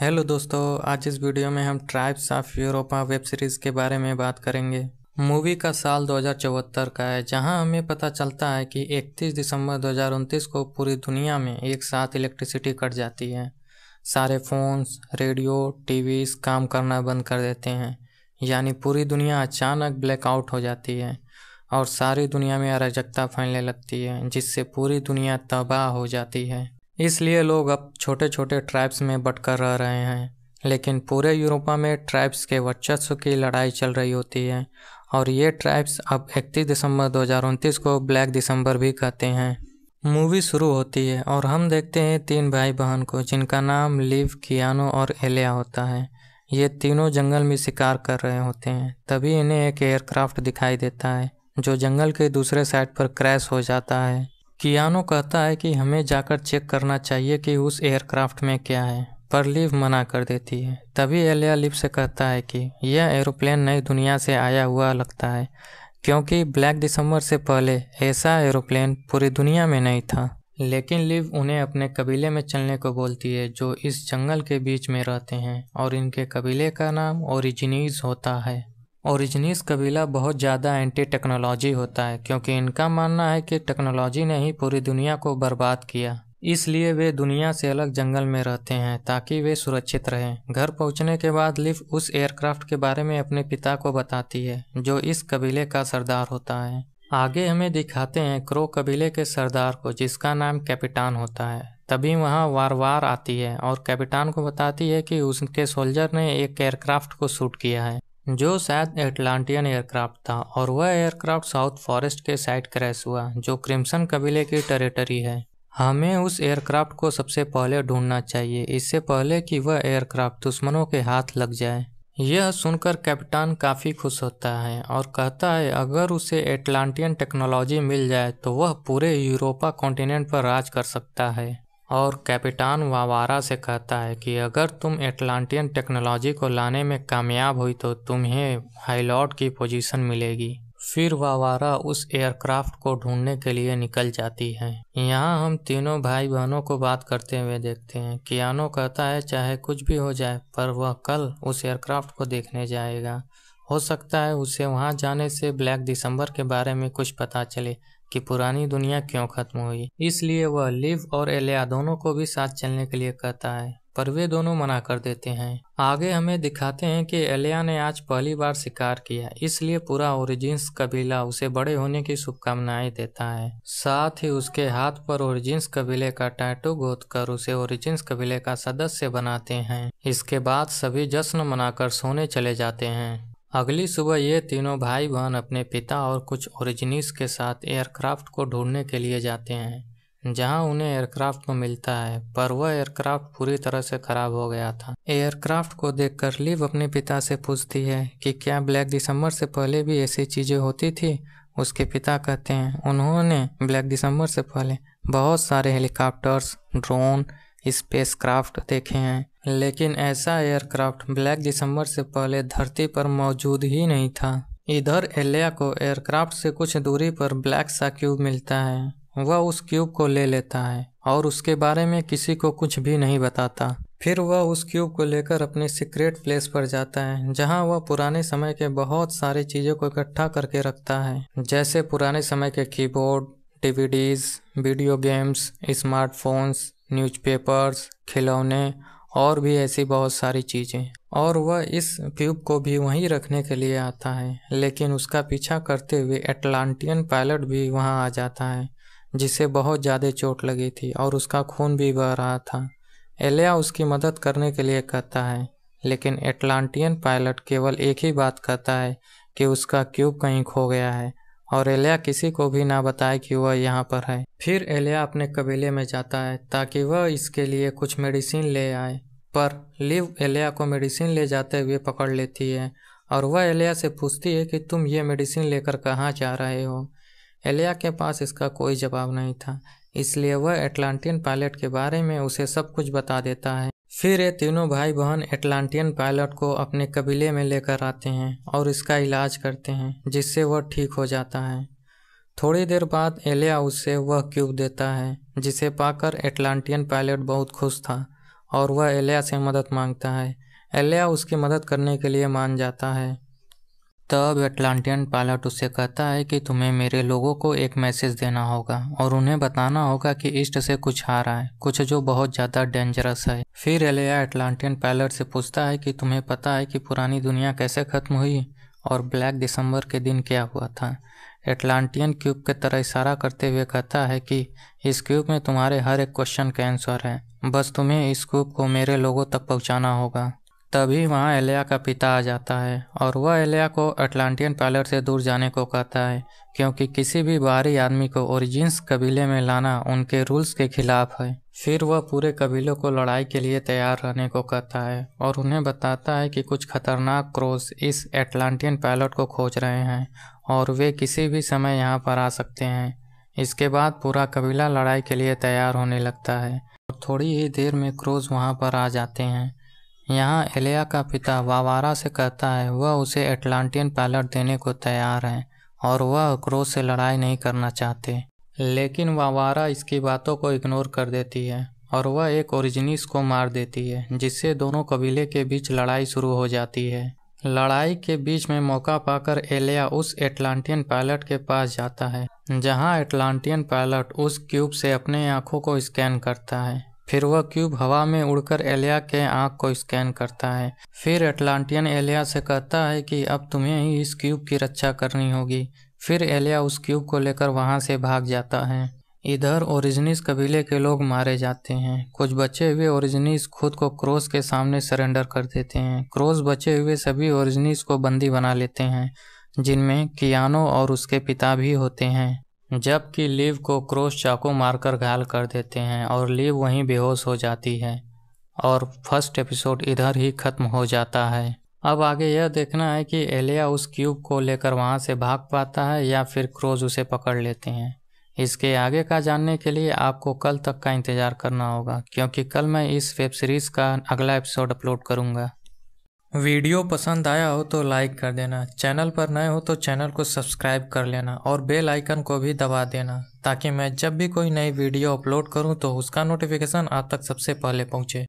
hello दोस्तों आज इस वीडियो में हम Tribes of Europa web series के बारे में बात करेंगे मूवी का साल दो का है जहां हमें पता चलता है कि 31 दिसंबर दो को पूरी दुनिया में एक साथ इलेक्ट्रिसिटी कट जाती है सारे फोन्स रेडियो टीवीज काम करना बंद कर देते हैं यानी पूरी दुनिया अचानक ब्लैकआउट हो जाती है और सारी दुनिया में अराजकता फैलने लगती है जिससे पूरी दुनिया तबाह हो जाती है इसलिए लोग अब छोटे छोटे ट्राइब्स में बटकर रह रहे हैं लेकिन पूरे यूरोपा में ट्राइब्स के वर्चस्व की लड़ाई चल रही होती है और ये ट्राइब्स अब इकतीस दिसंबर दो को ब्लैक दिसंबर भी कहते हैं मूवी शुरू होती है और हम देखते हैं तीन भाई बहन को जिनका नाम लिव कियानो और एलिया होता है ये तीनों जंगल में शिकार कर रहे होते हैं तभी इन्हें एक एयरक्राफ्ट दिखाई देता है जो जंगल के दूसरे साइड पर क्रैश हो जाता है कियानो कहता है कि हमें जाकर चेक करना चाहिए कि उस एयरक्राफ्ट में क्या है पर लिव मना कर देती है तभी एलिया लिव से कहता है कि यह एरोप्लेन नई दुनिया से आया हुआ लगता है क्योंकि ब्लैक दिसंबर से पहले ऐसा एरोप्लेन पूरी दुनिया में नहीं था लेकिन लिव उन्हें अपने कबीले में चलने को बोलती है जो इस जंगल के बीच में रहते हैं और इनके कबीले का नाम ओरिजिनीज होता है ओरिजिनिस कबीला बहुत ज़्यादा एंटी टेक्नोलॉजी होता है क्योंकि इनका मानना है कि टेक्नोलॉजी ने ही पूरी दुनिया को बर्बाद किया इसलिए वे दुनिया से अलग जंगल में रहते हैं ताकि वे सुरक्षित रहें घर पहुंचने के बाद लिफ उस एयरक्राफ्ट के बारे में अपने पिता को बताती है जो इस कबीले का सरदार होता है आगे हमें दिखाते हैं क्रो कबीले के सरदार को जिसका नाम कैपिटान होता है तभी वहाँ वार वार आती है और कैपिटान को बताती है कि उसके सोल्जर ने एक एयरक्राफ्ट को शूट किया है जो शायद एटलांटियन एयरक्राफ्ट था और वह एयरक्राफ्ट साउथ फॉरेस्ट के साइड क्रैश हुआ जो क्रिम्सन कबीले की टेरिटरी है हमें उस एयरक्राफ्ट को सबसे पहले ढूंढना चाहिए इससे पहले कि वह एयरक्राफ्ट दुश्मनों के हाथ लग जाए यह सुनकर कैप्टन काफ़ी खुश होता है और कहता है अगर उसे एटलांटियन टेक्नोलॉजी मिल जाए तो वह पूरे यूरोपा कॉन्टिनेंट पर राज कर सकता है और कैपिटान वावारा से कहता है कि अगर तुम एटलांटियन टेक्नोलॉजी को लाने में कामयाब हुई तो तुम्हें हाईलॉट की पोजीशन मिलेगी फिर वावारा उस एयरक्राफ्ट को ढूंढने के लिए निकल जाती है यहाँ हम तीनों भाई बहनों को बात करते हुए देखते हैं कियानो कहता है चाहे कुछ भी हो जाए पर वह कल उस एयरक्राफ्ट को देखने जाएगा हो सकता है उसे वहाँ जाने से ब्लैक दिसंबर के बारे में कुछ पता चले कि पुरानी दुनिया क्यों खत्म हुई इसलिए वह लिव और एलिया दोनों को भी साथ चलने के लिए कहता है पर वे दोनों मना कर देते हैं आगे हमें दिखाते हैं कि एलिया ने आज पहली बार शिकार किया इसलिए पूरा ओरिजिन्स कबीला उसे बड़े होने की शुभकामनाएं देता है साथ ही उसके हाथ पर ओरिजिन्स कबीले का टैटू गोद कर उसे ओरिजिन्स कबीले का सदस्य बनाते हैं इसके बाद सभी जश्न मनाकर सोने चले जाते हैं अगली सुबह ये तीनों भाई बहन अपने पिता और कुछ ओरिजिनिस के साथ एयरक्राफ्ट को ढूंढने के लिए जाते हैं जहां उन्हें एयरक्राफ्ट को मिलता है पर वह एयरक्राफ्ट पूरी तरह से खराब हो गया था एयरक्राफ्ट को देखकर लिव अपने पिता से पूछती है कि क्या ब्लैक दिसंबर से पहले भी ऐसी चीज़ें होती थी उसके पिता कहते हैं उन्होंने ब्लैक दिसंबर से पहले बहुत सारे हेलीकॉप्टर्स ड्रोन स्पेसक्राफ्ट देखे हैं लेकिन ऐसा एयरक्राफ्ट ब्लैक दिसंबर से पहले धरती पर मौजूद ही नहीं था इधर एलिया को एयरक्राफ्ट से कुछ दूरी पर ब्लैक सा क्यूब मिलता है वह उस क्यूब को ले लेता है और उसके बारे में किसी को कुछ भी नहीं बताता फिर वह उस क्यूब को लेकर अपने सीक्रेट प्लेस पर जाता है जहां वह पुराने समय के बहुत सारी चीज़ों को इकट्ठा करके रखता है जैसे पुराने समय के keyboard DVDs video games smartphones newspapers खिलौने और भी ऐसी बहुत सारी चीज़ें और वह इस ट्यूब को भी वहीं रखने के लिए आता है लेकिन उसका पीछा करते हुए एटलांटियन पायलट भी वहाँ आ जाता है जिसे बहुत ज़्यादा चोट लगी थी और उसका खून भी बह रहा था एलिया उसकी मदद करने के लिए कहता है लेकिन एटलांटियन पायलट केवल एक ही बात कहता है कि उसका क्यूब कहीं खो गया है और एलिया किसी को भी ना बताए कि वह यहाँ पर है फिर एलिया अपने कबीले में जाता है ताकि वह इसके लिए कुछ मेडिसिन ले आए पर लिव एलिया को मेडिसिन ले जाते हुए पकड़ लेती है और वह एलिया से पूछती है कि तुम ये मेडिसिन लेकर कहाँ जा रहे हो एलिया के पास इसका कोई जवाब नहीं था इसलिए वह एटलांटियन पायलट के बारे में उसे सब कुछ बता देता है फिर ये तीनों भाई बहन एटलांटियन पायलट को अपने कबीले में लेकर आते हैं और इसका इलाज करते हैं जिससे वह ठीक हो जाता है थोड़ी देर बाद एलिया उसे वह क्यूब देता है जिसे पाकर एटलांटियन पायलट बहुत खुश था और वह एलिया से मदद मांगता है एलिया उसकी मदद करने के लिए मान जाता है तब एटलांटियन पायलट उससे कहता है कि तुम्हें मेरे लोगों को एक मैसेज देना होगा और उन्हें बताना होगा कि ईस्ट से कुछ आ रहा है कुछ जो बहुत ज़्यादा डेंजरस है फिर एलिया एटलांटियन पायलट से पूछता है कि तुम्हें पता है कि पुरानी दुनिया कैसे ख़त्म हुई और ब्लैक दिसंबर के दिन क्या हुआ था एटलांटियन क्यूब की तरह इशारा करते हुए कहता है कि इस क्यूब में तुम्हारे हर एक क्वेश्चन के आंसर हैं बस तुम्हें इस कूप को मेरे लोगों तक पहुंचाना होगा तभी वहाँ एलिया का पिता आ जाता है और वह एलिया को अटलांटियन पैलर से दूर जाने को कहता है क्योंकि किसी भी बाहरी आदमी को ओरिजिन्स कबीले में लाना उनके रूल्स के खिलाफ है फिर वह पूरे कबीलों को लड़ाई के लिए तैयार रहने को कहता है और उन्हें बताता है कि कुछ खतरनाक क्रोस इस एटलांटियन पायलट को खोज रहे हैं और वे किसी भी समय यहाँ पर आ सकते हैं इसके बाद पूरा कबीला लड़ाई के लिए तैयार होने लगता है और थोड़ी ही देर में क्रोज वहाँ पर आ जाते हैं यहाँ एलिया का पिता वावारा से कहता है वह उसे एटलांटियन पायलट देने को तैयार है और वह क्रोज से लड़ाई नहीं करना चाहते लेकिन वावारा इसकी बातों को इग्नोर कर देती है और वह एक ओरिजिनिस को मार देती है जिससे दोनों कबीले के बीच लड़ाई शुरू हो जाती है लड़ाई के बीच में मौका पाकर एलिया उस एटलांटियन पायलट के पास जाता है जहां एटलांटियन पायलट उस क्यूब से अपने आंखों को स्कैन करता है फिर वह क्यूब हवा में उड़कर एलिया के आंख को स्कैन करता है फिर एटलांटियन एलिया से कहता है कि अब तुम्हें ही इस क्यूब की रक्षा करनी होगी फिर एलिया उस क्यूब को लेकर वहां से भाग जाता है इधर ओरिजनिस कबीले के लोग मारे जाते हैं कुछ बचे हुए ओरिजिनीज खुद को क्रोस के सामने सरेंडर कर देते हैं क्रोस बचे हुए सभी ओरिजिनीज को बंदी बना लेते हैं जिनमें कियानो और उसके पिता भी होते हैं जबकि लीव को क्रोस चाकू मारकर घायल कर देते हैं और लीव वहीं बेहोश हो जाती है और फर्स्ट एपिसोड इधर ही ख़त्म हो जाता है अब आगे यह देखना है कि एलिया उस क्यूब को लेकर वहाँ से भाग पाता है या फिर क्रोज उसे पकड़ लेते हैं इसके आगे का जानने के लिए आपको कल तक का इंतज़ार करना होगा क्योंकि कल मैं इस वेब सीरीज़ का अगला एपिसोड अपलोड करूँगा वीडियो पसंद आया हो तो लाइक कर देना चैनल पर नए हो तो चैनल को सब्सक्राइब कर लेना और बेल आइकन को भी दबा देना ताकि मैं जब भी कोई नई वीडियो अपलोड करूं तो उसका नोटिफिकेशन आप तक सबसे पहले पहुंचे